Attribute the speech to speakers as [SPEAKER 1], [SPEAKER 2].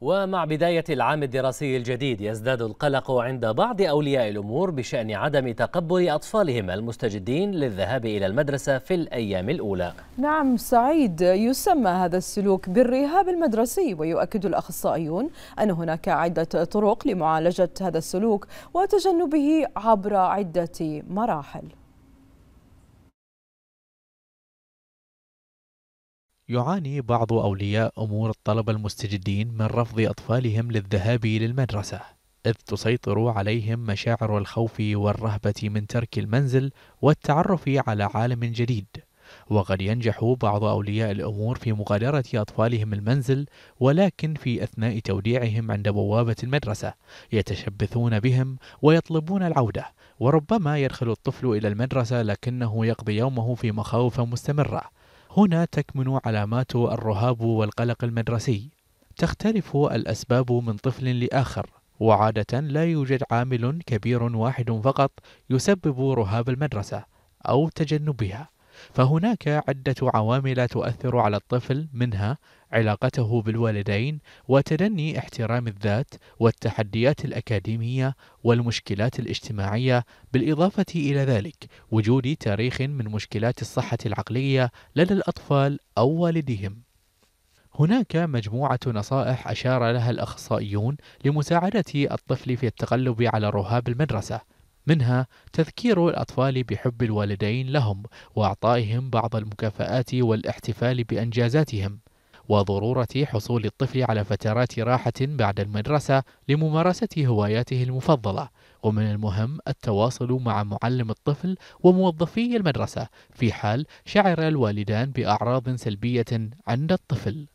[SPEAKER 1] ومع بداية العام الدراسي الجديد يزداد القلق عند بعض أولياء الأمور بشأن عدم تقبل أطفالهم المستجدين للذهاب إلى المدرسة في الأيام الأولى
[SPEAKER 2] نعم سعيد يسمى هذا السلوك بالرهاب المدرسي ويؤكد الأخصائيون أن هناك عدة طرق لمعالجة هذا السلوك وتجنبه عبر عدة مراحل
[SPEAKER 3] يعاني بعض أولياء أمور الطلبة المستجدين من رفض أطفالهم للذهاب للمدرسة إذ تسيطر عليهم مشاعر الخوف والرهبة من ترك المنزل والتعرف على عالم جديد وقد ينجح بعض أولياء الأمور في مغادرة أطفالهم المنزل ولكن في أثناء توديعهم عند بوابة المدرسة يتشبثون بهم ويطلبون العودة وربما يدخل الطفل إلى المدرسة لكنه يقضي يومه في مخاوف مستمرة هنا تكمن علامات الرهاب والقلق المدرسي تختلف الأسباب من طفل لآخر وعادة لا يوجد عامل كبير واحد فقط يسبب رهاب المدرسة أو تجنبها فهناك عدة عوامل تؤثر على الطفل منها علاقته بالوالدين وتدني احترام الذات والتحديات الأكاديمية والمشكلات الاجتماعية بالإضافة إلى ذلك وجود تاريخ من مشكلات الصحة العقلية لدى الأطفال أو والدهم. هناك مجموعة نصائح أشار لها الأخصائيون لمساعدة الطفل في التغلب على رهاب المدرسة منها تذكير الأطفال بحب الوالدين لهم وإعطائهم بعض المكافآت والاحتفال بأنجازاتهم وضرورة حصول الطفل على فترات راحة بعد المدرسة لممارسة هواياته المفضلة، ومن المهم التواصل مع معلم الطفل وموظفي المدرسة في
[SPEAKER 2] حال شعر الوالدان بأعراض سلبية عند الطفل.